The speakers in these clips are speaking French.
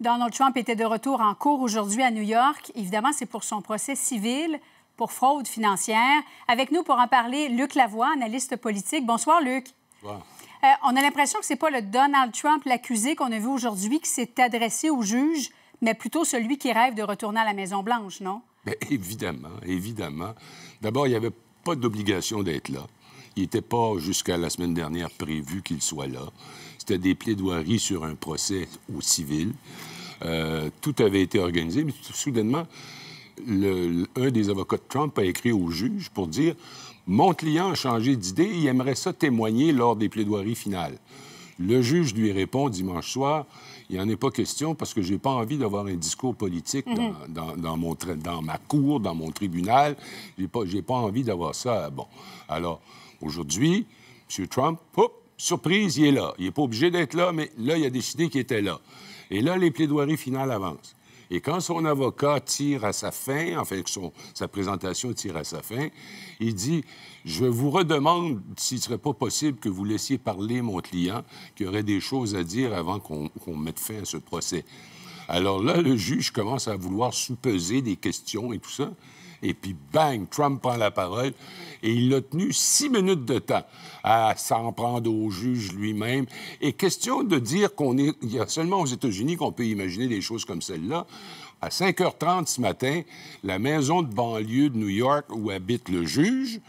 Donald Trump était de retour en cours aujourd'hui à New York. Évidemment, c'est pour son procès civil pour fraude financière. Avec nous pour en parler, Luc Lavoie, analyste politique. Bonsoir, Luc. Euh, on a l'impression que ce n'est pas le Donald Trump, l'accusé qu'on a vu aujourd'hui, qui s'est adressé au juge, mais plutôt celui qui rêve de retourner à la Maison-Blanche, non? Bien, évidemment, évidemment. D'abord, il n'y avait pas d'obligation d'être là. Il n'était pas jusqu'à la semaine dernière prévu qu'il soit là. C'était des plaidoiries sur un procès au civil. Euh, tout avait été organisé, mais soudainement, un des avocats de Trump a écrit au juge pour dire Mon client a changé d'idée, il aimerait ça témoigner lors des plaidoiries finales. Le juge lui répond dimanche soir Il n'y en est pas question parce que je n'ai pas envie d'avoir un discours politique dans, mhm. dans ma cour, dans mon tribunal. Je n'ai pas, pas envie d'avoir ça. Bon. Alors, Aujourd'hui, M. Trump, surprise, il est là. Il n'est pas obligé d'être là, mais là, il a décidé qu'il était là. Et là, les plaidoiries finales avancent. Et quand son avocat tire à sa fin, enfin, fait, sa présentation tire à sa fin, il dit Je vous redemande s'il ne serait pas possible que vous laissiez parler mon client, qui aurait des choses à dire avant qu'on mette fin à ce procès. Alors là, le juge commence à vouloir sous-peser des questions et tout ça et puis bang, Trump prend la parole, et il a tenu six minutes de temps à s'en prendre au juge lui-même. Et question de dire qu'on est, il y a seulement aux États-Unis qu'on peut imaginer des choses comme celle-là. À 5h30 ce matin, la maison de banlieue de New York où habite le juge,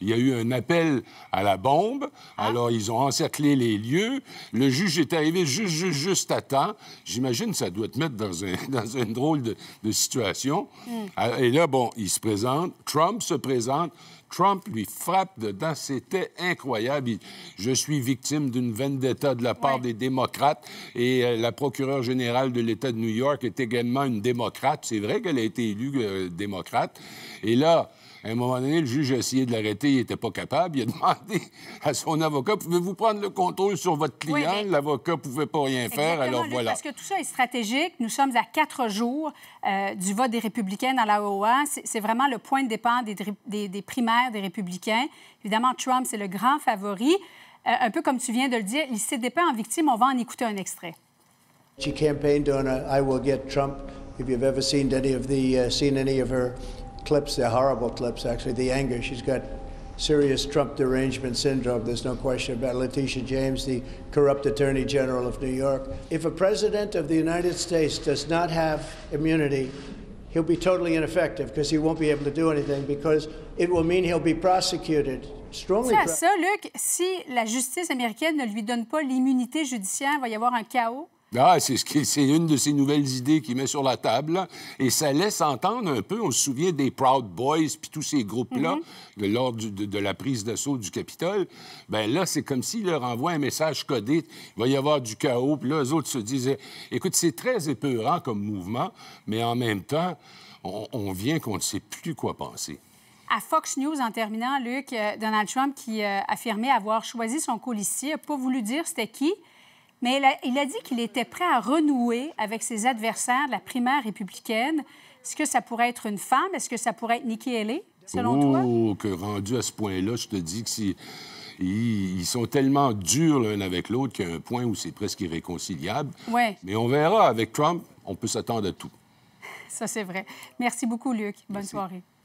il y a eu un appel à la bombe. Ah. Alors, ils ont encerclé les lieux. Le juge est arrivé juste, juste, à temps. J'imagine que ça doit te mettre dans, une drôle de, situation. Hmm. Ah, et là, bon, il se présente. Trump se présente. Trump lui frappe dedans. C'était incroyable. je suis victime d'une vendetta de la part des démocrates et euh, la procureure générale de l'État de New York est également une démocrate. C'est vrai qu'elle a été élue euh, démocrate. Et là, à un moment donné, le juge a essayé de l'arrêter, il n'était pas capable. Il a demandé à son avocat pouvez-vous prendre le contrôle sur votre client L'avocat ne pouvait pas rien faire, alors voilà. Parce que tout ça est stratégique. Nous sommes à quatre jours euh, du vote des Républicains dans la C'est vraiment le point de départ des, primaires des Républicains. Évidemment, Trump, c'est le grand favori. Euh, un peu comme tu viens de le dire, il s'est dépeint en victime. On va en écouter un extrait. campaigned on a, I will get Trump. If you've ever uh, clips, they're horrible clips, actually, the anger. She's got serious Trump derangement syndrome. There's no question about it. Letitia James, the corrupt Attorney General of New York. If a president of the United States does not have immunity, he'll be totally ineffective because he won't be able to do anything because it will mean he'll be prosecuted. Strongly ça, Luc, si la justice américaine ne lui donne pas l'immunité judiciaire, va y avoir un chaos? Ah, c'est une de ces nouvelles idées qu'il met sur la table. Et ça laisse entendre un peu, on se souvient des Proud Boys puis tous ces groupes-là, mhm. lors de, la prise d'assaut du Capitole. Ben là, c'est comme s'il leur envoie un message codé. Il va y avoir du chaos. Puis là, eux autres se disent écoute, c'est très épeurant comme mouvement, mais en même temps, on, vient qu'on ne sait plus quoi penser. À Fox News, en terminant, Luc, euh, Donald Trump, qui euh, affirmait avoir choisi son colissier, n'a pas voulu dire c'était qui mais il a dit qu'il était prêt à renouer avec ses adversaires de la primaire républicaine. Est-ce que ça pourrait être une femme? Est-ce que ça pourrait être Nikki Haley, selon oh, que rendu à ce point-là, je te dis que si... Ils, sont tellement durs l'un avec l'autre qu'il y a un point où c'est presque irréconciliable. Ouais. Mais on verra. Avec Trump, on peut s'attendre à tout. Ça, c'est vrai. Merci beaucoup, Luc. Bonne soirée.